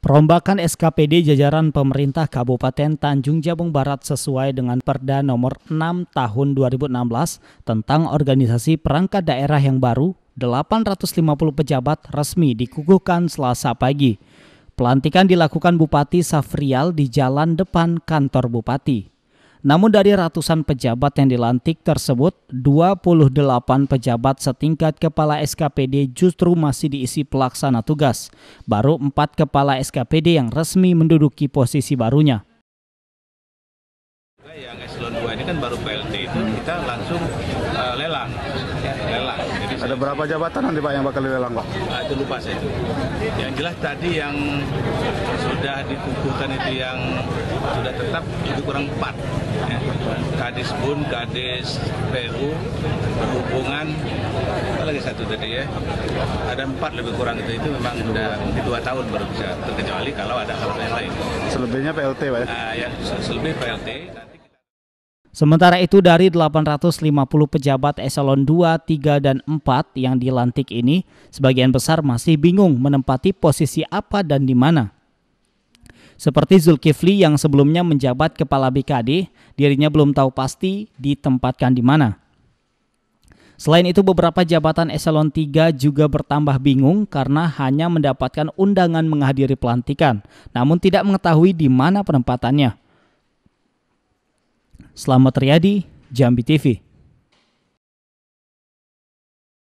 Perombakan SKPD jajaran pemerintah Kabupaten Tanjung Jabung Barat sesuai dengan Perda Nomor 6 Tahun 2016 tentang organisasi perangkat daerah yang baru, 850 pejabat resmi dikukuhkan Selasa pagi. Pelantikan dilakukan Bupati Safrial di jalan depan kantor Bupati. Namun dari ratusan pejabat yang dilantik tersebut, 28 pejabat setingkat kepala SKPD justru masih diisi pelaksana tugas. Baru empat kepala SKPD yang resmi menduduki posisi barunya. Yang eselon 2 ini kan baru PLT itu kita langsung uh, lelang jadi Ada berapa jabatan nanti Pak yang bakal dilelang Pak? Nah, itu lupa saya itu. Yang jelas tadi yang sudah dikukuhkan itu yang sudah tetap itu kurang empat. Ya. Kadis Bun, Kadis PU, berhubungan, apa lagi satu tadi ya? Ada empat lebih kurang itu, itu memang sudah dua tahun baru bisa terkecuali kalau ada hal yang lain. Selebihnya PLT Pak ya? Nah, ya, selebih PLT. Sementara itu dari 850 pejabat eselon 2, 3, dan 4 yang dilantik ini, sebagian besar masih bingung menempati posisi apa dan di mana. Seperti Zulkifli yang sebelumnya menjabat kepala BKD, dirinya belum tahu pasti ditempatkan di mana. Selain itu beberapa jabatan eselon 3 juga bertambah bingung karena hanya mendapatkan undangan menghadiri pelantikan, namun tidak mengetahui di mana penempatannya. Selamat Riyadi, Jambi TV.